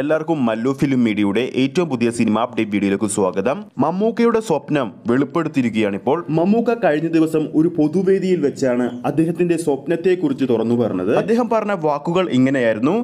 എല്ലാവർക്കും മല്ലു ഫിലിം മീഡിയയുടെ ഏറ്റവും പുതിയ സിനിമ അപ്ഡേറ്റ് വീഡിയോയിലേക്ക് സ്വാഗതം മമ്മൂക്കയുടെ സ്വപ്നം വെളിപ്പെടുത്തിയിരിക്കുകയാണ് ഇപ്പോൾ മമ്മൂക്ക കഴിഞ്ഞ ദിവസം ഒരു പൊതുവേദിയിൽ വെച്ചാണ് അദ്ദേഹത്തിന്റെ സ്വപ്നത്തെക്കുറിച്ച് തുറന്നു പറഞ്ഞത് അദ്ദേഹം പറഞ്ഞ വാക്കുകൾ ഇങ്ങനെയായിരുന്നു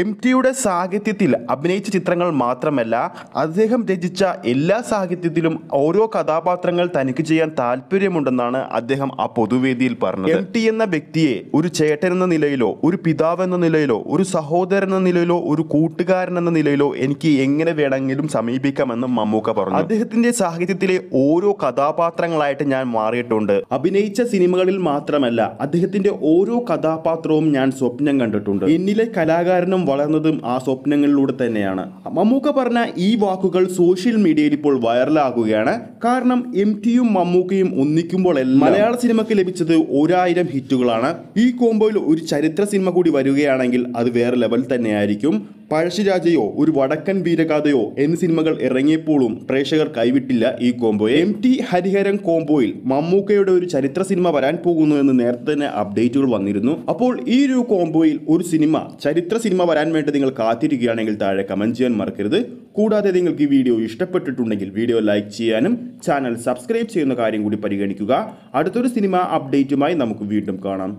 എം ടിയുടെ സാഹിത്യത്തിൽ അഭിനയിച്ച ചിത്രങ്ങൾ മാത്രമല്ല അദ്ദേഹം രചിച്ച എല്ലാ സാഹിത്യത്തിലും ഓരോ കഥാപാത്രങ്ങൾ തനിക്ക് ചെയ്യാൻ താല്പര്യമുണ്ടെന്നാണ് അദ്ദേഹം ആ പൊതുവേദിയിൽ പറഞ്ഞത് എം ടി എന്ന വ്യക്തിയെ ഒരു ചേട്ടൻ എന്ന നിലയിലോ ഒരു പിതാവ് എന്ന നിലയിലോ ഒരു സഹോദരൻ എന്ന നിലയിലോ ഒരു കൂട്ടുകാരൻ എന്ന നിലയിലോ എനിക്ക് എങ്ങനെ വേണമെങ്കിലും സമീപിക്കാമെന്നും മമ്മൂക്ക പറഞ്ഞു അദ്ദേഹത്തിന്റെ സാഹിത്യത്തിലെ ഓരോ കഥാപാത്രങ്ങളായിട്ട് ഞാൻ മാറിയിട്ടുണ്ട് അഭിനയിച്ച സിനിമകളിൽ മാത്രമല്ല അദ്ദേഹത്തിന്റെ ഓരോ കഥാപാത്രവും ഞാൻ സ്വപ്നം കണ്ടിട്ടുണ്ട് എന്നിലെ കലാകാരനും വളർന്നതും ആ സ്വപ്നങ്ങളിലൂടെ തന്നെയാണ് മമ്മൂക്ക പറഞ്ഞ ഈ വാക്കുകൾ സോഷ്യൽ മീഡിയയിൽ ഇപ്പോൾ വൈറലാകുകയാണ് കാരണം എം ടിയും മമ്മൂക്കയും ഒന്നിക്കുമ്പോൾ മലയാള സിനിമയ്ക്ക് ലഭിച്ചത് ഒരായിരം ഹിറ്റുകളാണ് ഈ കോംബോയിൽ ഒരു ചരിത്ര സിനിമ കൂടി വരികയാണെങ്കിൽ അത് വേറെ ലെവൽ തന്നെയായിരിക്കും പഴശ്ശിരാജ് രാജയോ ഒരു വടക്കൻ വീരഗാഥയോ എന്നീ സിനിമകൾ ഇറങ്ങിയപ്പോഴും പ്രേക്ഷകർ കൈവിട്ടില്ല ഈ കോംബോയെ എം ടി ഹരിഹരൻ കോംബോയിൽ മമ്മൂക്കയുടെ ഒരു ചരിത്ര സിനിമ വരാൻ പോകുന്നു എന്ന് നേരത്തെ തന്നെ അപ്ഡേറ്റുകൾ വന്നിരുന്നു അപ്പോൾ ഈ ഒരു കോംബോയിൽ ഒരു സിനിമ ചരിത്ര സിനിമ വരാൻ വേണ്ടി നിങ്ങൾ കാത്തിരിക്കുകയാണെങ്കിൽ താഴെ കമന്റ് ചെയ്യാൻ മറക്കരുത് കൂടാതെ നിങ്ങൾക്ക് ഈ വീഡിയോ ഇഷ്ടപ്പെട്ടിട്ടുണ്ടെങ്കിൽ വീഡിയോ ലൈക്ക് ചെയ്യാനും ചാനൽ സബ്സ്ക്രൈബ് ചെയ്യുന്ന കാര്യം കൂടി പരിഗണിക്കുക അടുത്തൊരു സിനിമ അപ്ഡേറ്റുമായി നമുക്ക് വീണ്ടും കാണാം